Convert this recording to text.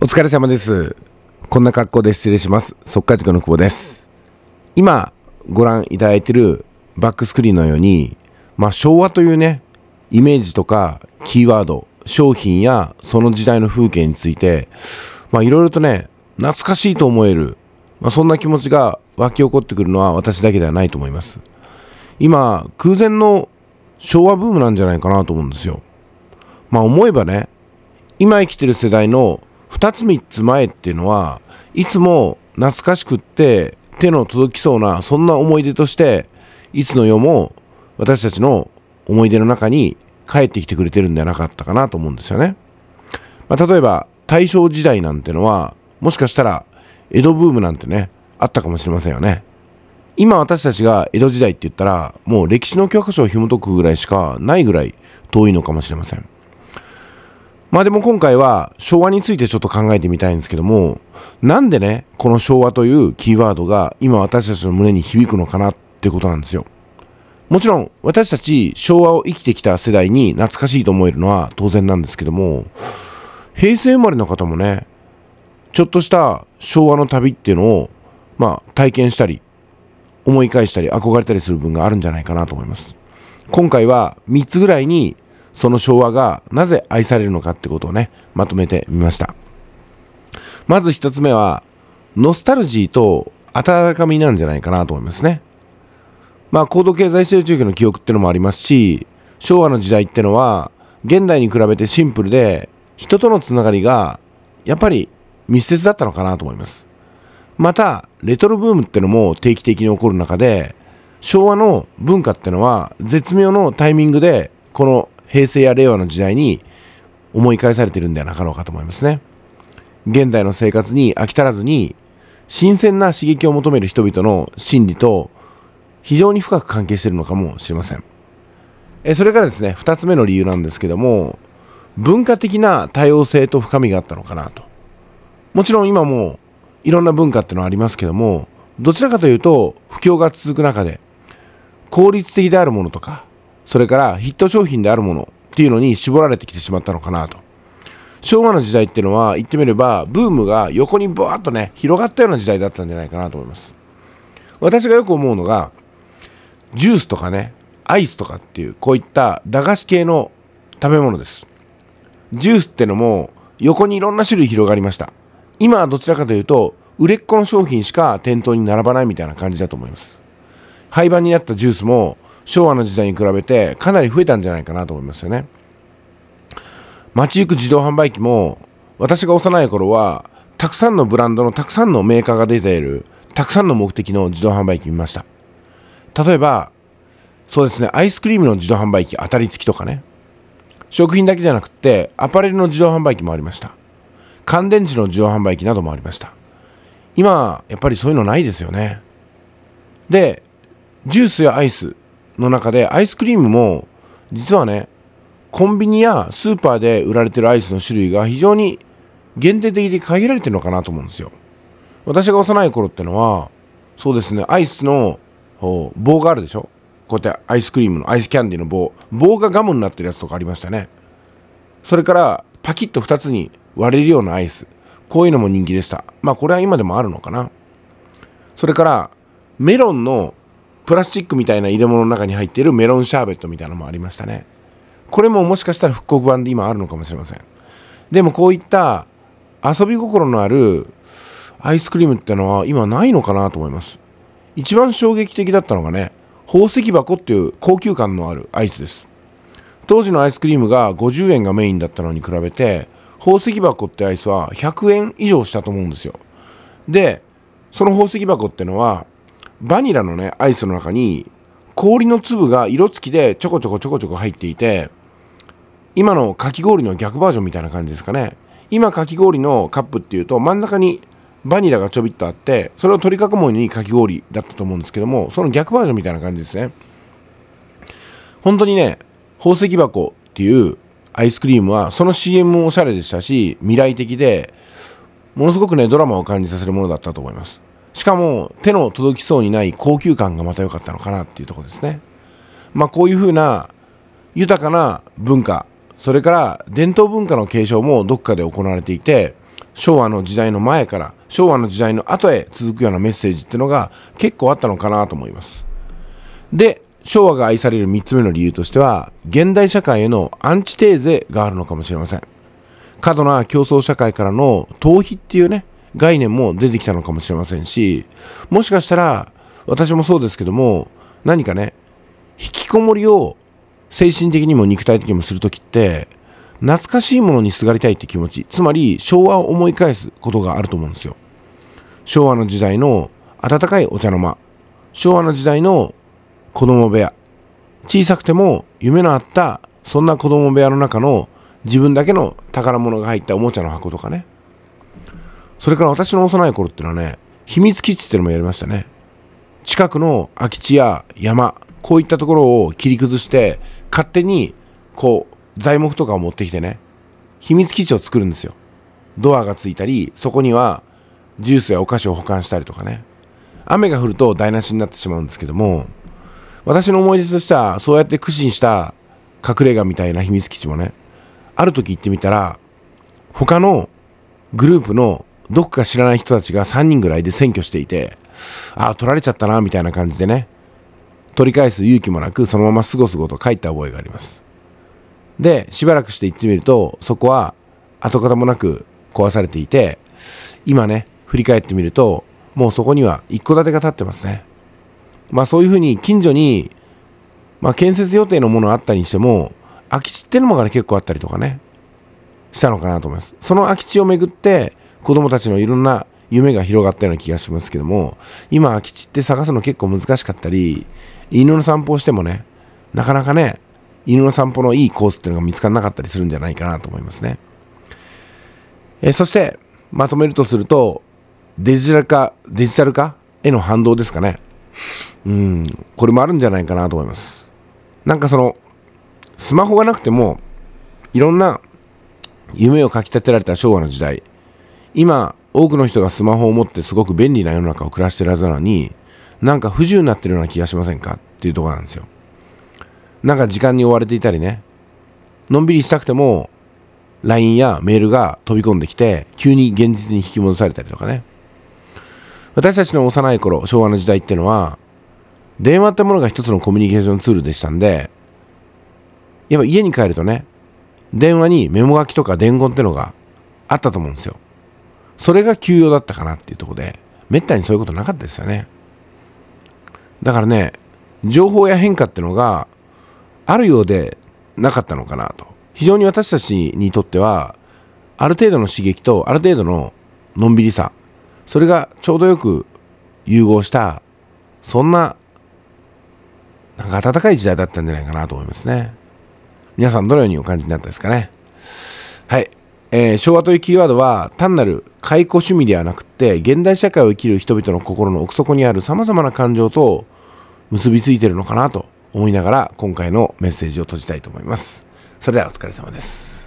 お疲れ様です。こんな格好で失礼します。速稼塾の久保です。今、ご覧いただいているバックスクリーンのように、まあ、昭和というね、イメージとか、キーワード、商品やその時代の風景について、まあ、いろいろとね、懐かしいと思える、まあ、そんな気持ちが湧き起こってくるのは私だけではないと思います。今、空前の昭和ブームなんじゃないかなと思うんですよ。まあ、思えばね、今生きてる世代の2つ3つ前っていうのはいつも懐かしくって手の届きそうなそんな思い出としていつの世も私たちの思い出の中に帰ってきてくれてるんではなかったかなと思うんですよね。まあ、例えば大正時代なんてのはもしかしたら江戸ブームなんてねあったかもしれませんよね。今私たちが江戸時代って言ったらもう歴史の教科書を紐解くぐらいしかないぐらい遠いのかもしれません。まあでも今回は昭和についてちょっと考えてみたいんですけども、なんでね、この昭和というキーワードが今私たちの胸に響くのかなってことなんですよ。もちろん私たち昭和を生きてきた世代に懐かしいと思えるのは当然なんですけども、平成生まれの方もね、ちょっとした昭和の旅っていうのを、まあ体験したり、思い返したり憧れたりする分があるんじゃないかなと思います。今回は3つぐらいにその昭和がなぜ愛されるのかってことをね、まとめてみました。まず一つ目は、ノスタルジーと温かみなんじゃないかなと思いますね。まあ、高度経済成長期の記憶ってのもありますし、昭和の時代ってのは、現代に比べてシンプルで、人とのつながりが、やっぱり密接だったのかなと思います。また、レトロブームってのも定期的に起こる中で、昭和の文化ってのは絶妙のタイミングでこの平成や令和の時代に思い返されてるんではなかろうかと思いますね。現代の生活に飽き足らずに、新鮮な刺激を求める人々の心理と非常に深く関係しているのかもしれません。えそれからですね、二つ目の理由なんですけども、文化的な多様性と深みがあったのかなと。もちろん今もいろんな文化ってのはありますけども、どちらかというと不況が続く中で、効率的であるものとか、それからヒット商品であるものっていうのに絞られてきてしまったのかなと。昭和の時代っていうのは言ってみればブームが横にワーッとね広がったような時代だったんじゃないかなと思います私がよく思うのがジュースとかねアイスとかっていうこういった駄菓子系の食べ物ですジュースってのも横にいろんな種類広がりました今はどちらかというと売れっ子の商品しか店頭に並ばないみたいな感じだと思います廃盤になったジュースも昭和の時代に比べてかなり増えたんじゃないかなと思いますよね街行く自動販売機も私が幼い頃はたくさんのブランドのたくさんのメーカーが出ているたくさんの目的の自動販売機見ました例えばそうですねアイスクリームの自動販売機当たり付きとかね食品だけじゃなくてアパレルの自動販売機もありました乾電池の自動販売機などもありました今やっぱりそういうのないですよねでジュースやアイスの中でアイスクリームも実はねコンビニやスーパーで売られてるアイスの種類が非常に限定的で限られてるのかなと思うんですよ私が幼い頃ってのはそうですねアイスの棒があるでしょこうやってアイスクリームのアイスキャンディーの棒棒がガムになってるやつとかありましたねそれからパキッと2つに割れるようなアイスこういうのも人気でしたまあこれは今でもあるのかなそれからメロンのプラスチックみたいな入れ物の中に入っているメロンシャーベットみたいなのもありましたね。これももしかしたら復刻版で今あるのかもしれません。でもこういった遊び心のあるアイスクリームってのは今ないのかなと思います。一番衝撃的だったのがね、宝石箱っていう高級感のあるアイスです。当時のアイスクリームが50円がメインだったのに比べて、宝石箱ってアイスは100円以上したと思うんですよ。で、その宝石箱ってのはバニラのね、アイスの中に、氷の粒が色付きでちょこちょこちょこちょこ入っていて、今のかき氷の逆バージョンみたいな感じですかね。今かき氷のカップっていうと真ん中にバニラがちょびっとあって、それを取り囲むようにかき氷だったと思うんですけども、その逆バージョンみたいな感じですね。本当にね、宝石箱っていうアイスクリームは、その CM もおしゃれでしたし、未来的で、ものすごくね、ドラマを感じさせるものだったと思います。しかも手の届きそうにない高級感がまた良かったのかなっていうとこですね。まあこういうふうな豊かな文化、それから伝統文化の継承もどっかで行われていて、昭和の時代の前から昭和の時代の後へ続くようなメッセージってのが結構あったのかなと思います。で、昭和が愛される3つ目の理由としては、現代社会へのアンチテーゼがあるのかもしれません。過度な競争社会からの逃避っていうね、概念も出てきたのかもしれませんし、もしかしたら、私もそうですけども、何かね、引きこもりを精神的にも肉体的にもするときって、懐かしいものにすがりたいって気持ち、つまり昭和を思い返すことがあると思うんですよ。昭和の時代の温かいお茶の間、昭和の時代の子供部屋、小さくても夢のあったそんな子供部屋の中の自分だけの宝物が入ったおもちゃの箱とかね。それから私の幼い頃っていうのはね、秘密基地っていうのもやりましたね。近くの空き地や山、こういったところを切り崩して、勝手に、こう、材木とかを持ってきてね、秘密基地を作るんですよ。ドアがついたり、そこにはジュースやお菓子を保管したりとかね。雨が降ると台無しになってしまうんですけども、私の思い出としては、そうやって苦心した隠れ家みたいな秘密基地もね、ある時行ってみたら、他のグループのどっか知らない人たちが3人ぐらいで占拠していて、ああ、取られちゃったな、みたいな感じでね、取り返す勇気もなく、そのまますごすごと帰った覚えがあります。で、しばらくして行ってみると、そこは跡形もなく壊されていて、今ね、振り返ってみると、もうそこには一戸建てが建ってますね。まあそういうふうに近所に、まあ建設予定のものあったにしても、空き地ってのもがね結構あったりとかね、したのかなと思います。その空き地をめぐって、子供たちのいろんな夢が広がったような気がしますけども、今空き地って探すの結構難しかったり、犬の散歩をしてもね、なかなかね、犬の散歩のいいコースっていうのが見つからなかったりするんじゃないかなと思いますね。えそして、まとめるとすると、デジタル化、デジタル化への反動ですかね。うん、これもあるんじゃないかなと思います。なんかその、スマホがなくても、いろんな夢をかきたてられた昭和の時代、今、多くの人がスマホを持ってすごく便利な世の中を暮らしてるはずなのに、なんか不自由になってるような気がしませんかっていうとこなんですよ。なんか時間に追われていたりね、のんびりしたくても、LINE やメールが飛び込んできて、急に現実に引き戻されたりとかね。私たちの幼い頃、昭和の時代っていうのは、電話ってものが一つのコミュニケーションツールでしたんで、やっぱ家に帰るとね、電話にメモ書きとか伝言ってのがあったと思うんですよ。それが休養だったかなっていうとこで、めったにそういうことなかったですよね。だからね、情報や変化ってのがあるようでなかったのかなと。非常に私たちにとっては、ある程度の刺激とある程度ののんびりさ、それがちょうどよく融合した、そんな、なんか暖かい時代だったんじゃないかなと思いますね。皆さんどのようにお感じになったですかね。はい。えー、昭和というキーワードは単なる解雇趣味ではなくて現代社会を生きる人々の心の奥底にある様々な感情と結びついているのかなと思いながら今回のメッセージを閉じたいと思います。それではお疲れ様です。